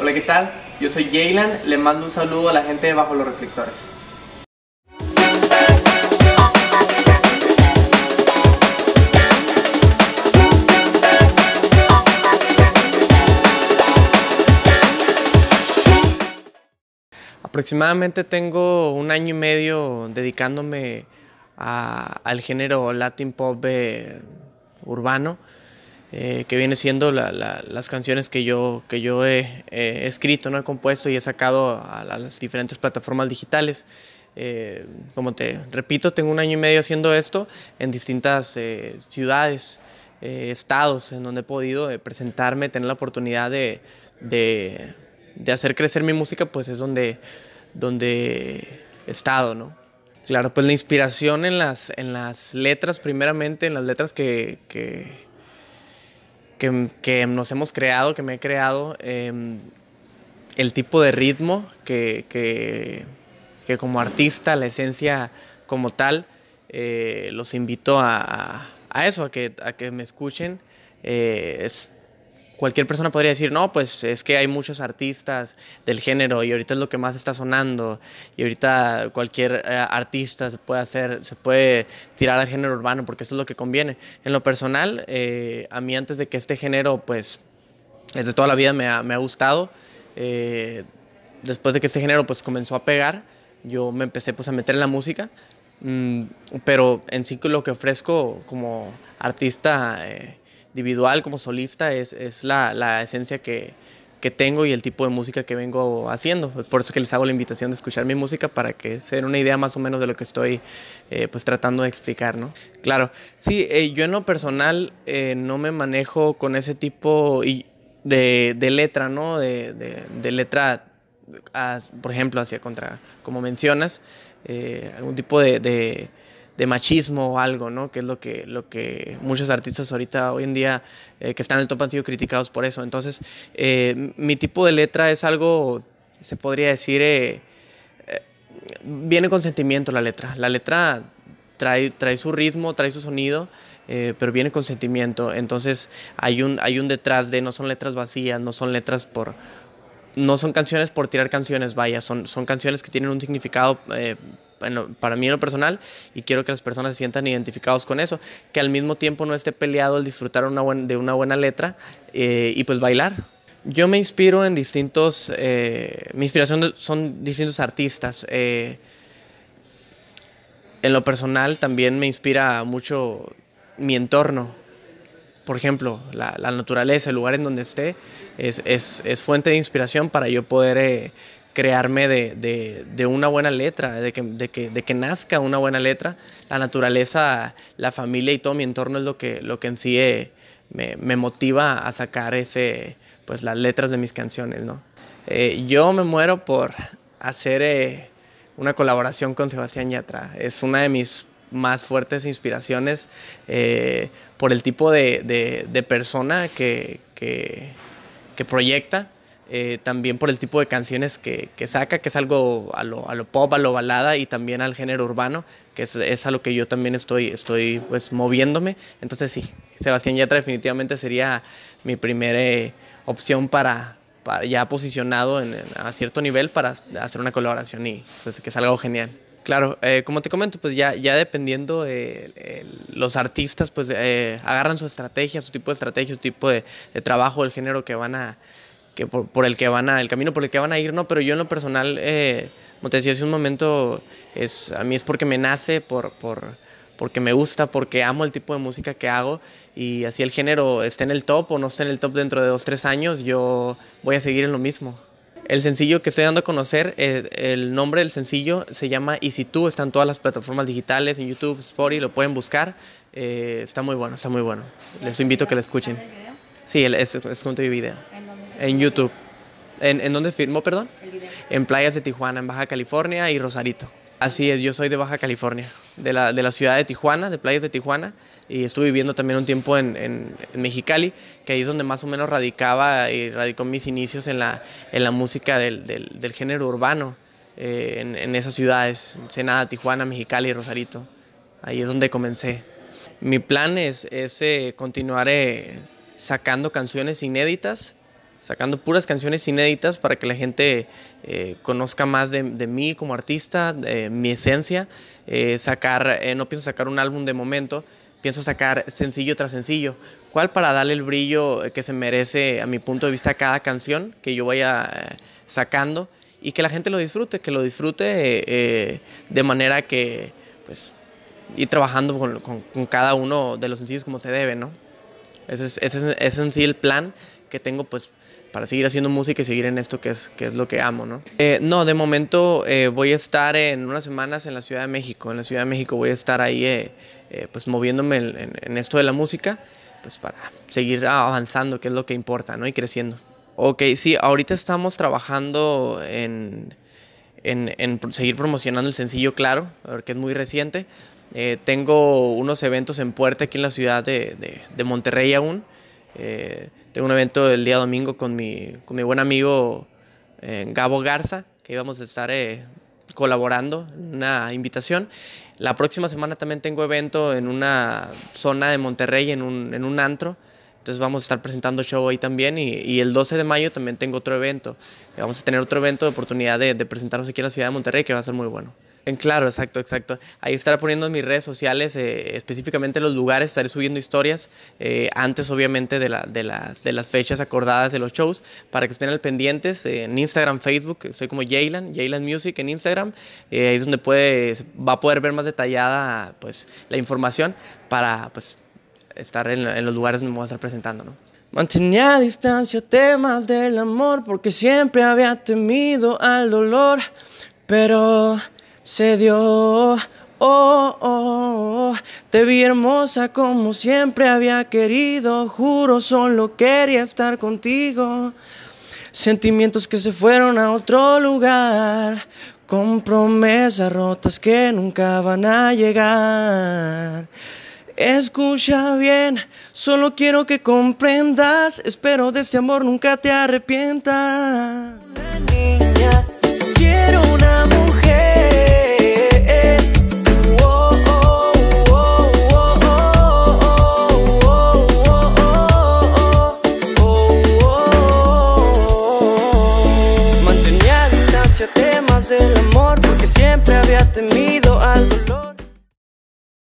Hola, ¿qué tal? Yo soy Jaylan, les mando un saludo a la gente de Bajo los Reflectores. Aproximadamente tengo un año y medio dedicándome al género Latin Pop eh, urbano. Eh, que viene siendo las canciones que yo, que yo he, escrito, no he compuesto y he sacado a, las diferentes plataformas digitales. Eh, como te repito, tengo un año y medio haciendo esto en distintas eh, ciudades, estados, en donde he podido presentarme, tener la oportunidad de, de, hacer crecer mi música, pues es donde, donde he estado, ¿no? Claro, pues la inspiración en las, en las letras, primeramente, en las letras que que, nos hemos creado, que me he creado, em, el tipo de ritmo que, como artista, la esencia como tal, eh, los invito a, eso, a que, que me escuchen. Eh, cualquier persona podría decir, no, pues es que hay muchos artistas del género y ahorita es lo que más está sonando y ahorita cualquier eh, artista se puede hacer, se puede tirar al género urbano porque eso es lo que conviene. En lo personal, eh, a mí antes de que este género, pues desde toda la vida me ha, gustado, eh, después de que este género pues comenzó a pegar, yo me empecé pues a meter en la música, mm, pero en sí lo que ofrezco como artista individual, como solista, es, la, esencia que, tengo y el tipo de música que vengo haciendo. Por eso que les hago la invitación de escuchar mi música para que se den una idea más o menos de lo que estoy eh, pues tratando de explicar, ¿no? Claro, sí, eh, yo en lo personal eh, no me manejo con ese tipo de, letra, ¿no? De, letra, por ejemplo, hacia contra, como mencionas, algún tipo de de machismo o algo, ¿no? Que es lo que, lo que muchos artistas ahorita, hoy en día, eh, que están en el top han sido criticados por eso. Entonces, eh, mi tipo de letra es algo, se podría decir, eh, viene con sentimiento la letra. La letra trae, trae su ritmo, trae su sonido. pero viene con sentimiento. Entonces hay un, hay un detrás de, no son letras vacías, no son letras por... No son canciones por tirar canciones, vaya, son, son canciones que tienen un significado para mí en lo personal y quiero que las personas se sientan identificados con eso, que al mismo tiempo no esté peleado el disfrutar una de una buena letra eh, y pues bailar. Yo me inspiro en distintos, eh, mi inspiración son distintos artistas. Eh, en lo personal también me inspira mucho mi entorno. Por ejemplo, la, naturaleza, el lugar en donde esté, es, es, fuente de inspiración para yo poder crearme de, de, una buena letra, de que, de que, de, que, nazca una buena letra. La naturaleza, la familia y todo mi entorno es lo que, lo que en sí eh, me, me, motiva a sacar ese, pues, las letras de mis canciones. ¿no? Eh, yo me muero por hacer eh, una colaboración con Sebastián Yatra. Es una de mis más fuertes inspiraciones por el tipo de, de, persona que, que, que, proyecta eh, también por el tipo de canciones que, que saca, que es algo a lo, a lo, pop, a lo balada y también al género urbano, que es, es, a lo que yo también estoy, estoy pues moviéndome. Entonces sí, Sebastián Yatra definitivamente sería mi primera eh, opción para, para, ya posicionado en, a cierto nivel para hacer una colaboración y pues, que es algo genial. Claro, eh, como te comento, pues ya, ya dependiendo los artistas, pues agarran su estrategia, su tipo de estrategia, su tipo de, de trabajo, el género que van a, que por, el que van a, el camino por el que van a ir, ¿no? Pero yo en lo personal, eh, como te decía hace un momento, es, a mí es porque me nace, por, por, porque me gusta, porque amo el tipo de música que hago y así el género esté en el top o no esté en el top dentro de dos, tres años, yo voy a seguir en lo mismo. El sencillo que estoy dando a conocer, eh, el nombre del sencillo se llama Y si tú, está en todas las plataformas digitales, en YouTube, Spotify, lo pueden buscar. Eh, está muy bueno, está muy bueno. Les invito a que lo escuchen. Sí, es, es junto a mi video. En YouTube. ¿En, dónde firmó, perdón? En playas de Tijuana, en Baja California y Rosarito. Así es, yo soy de Baja California, de la, de la ciudad de Tijuana, de playas de Tijuana. Y estuve viviendo también un tiempo en, Mexicali, que ahí es donde más o menos radicaba y radicó mis inicios en la, en la música del, género urbano, eh, en, esas ciudades, Senada, Tijuana, Mexicali y Rosarito. Ahí es donde comencé. Mi plan es, es eh, continuar eh, sacando canciones inéditas sacando puras canciones inéditas para que la gente eh, conozca más de, mí como artista, de, mi esencia. Eh, sacar, eh, no pienso sacar un álbum de momento, pienso sacar sencillo tras sencillo. ¿Cuál para darle el brillo que se merece a mi punto de vista cada canción que yo vaya sacando y que la gente lo disfrute, que lo disfrute de manera que, pues, ir trabajando con, con, cada uno de los sencillos como se debe, ¿no? Ese es, ese, es, ese es, el plan que tengo pues para seguir haciendo música y seguir en esto que es, es lo que amo, ¿no? Eh, no, de momento eh, voy a estar en unas semanas en la Ciudad de México. En la Ciudad de México voy a estar ahí, eh, pues moviéndome en, esto de la música, pues para seguir avanzando, que es lo que importa, ¿no? Y creciendo. Ok, sí, ahorita estamos trabajando en, seguir promocionando el sencillo, claro, que es muy reciente. tengo unos eventos en puerta aquí en la ciudad de Monterrey aún. Tengo un evento el día domingo con mi, buen amigo eh, Gabo Garza, que íbamos a estar eh, colaborando en una invitación. La próxima semana también tengo evento en una zona de Monterrey, en un, antro. Entonces vamos a estar presentando show ahí también y, el 12 de mayo también tengo otro evento. Eh, vamos a tener otro evento de oportunidad de, de presentarnos aquí en la ciudad de Monterrey que va a ser muy bueno claro, exacto, exacto. Ahí estaré poniendo en mis redes sociales, eh, específicamente los lugares, estaré subiendo historias eh, antes, obviamente, de, las fechas acordadas de los shows, para que estén al pendientes. Eh, en Instagram, Facebook, soy como Jaylan, Jaylan Music en Instagram. ahí es donde puedes va a poder ver más detallada pues, la información para pues, estar en, los lugares donde me voy a estar presentando. ¿no? Mantenía a distancia temas del amor, porque siempre había temido al dolor, pero se dio. Oh, oh, te vi hermosa como siempre había querido. Juro, solo quería estar contigo. Sentimientos que se fueron a otro lugar. Con promesas rotas que nunca van a llegar. Escucha bien, solo quiero que comprendas. Espero de este amor nunca te arrepientas.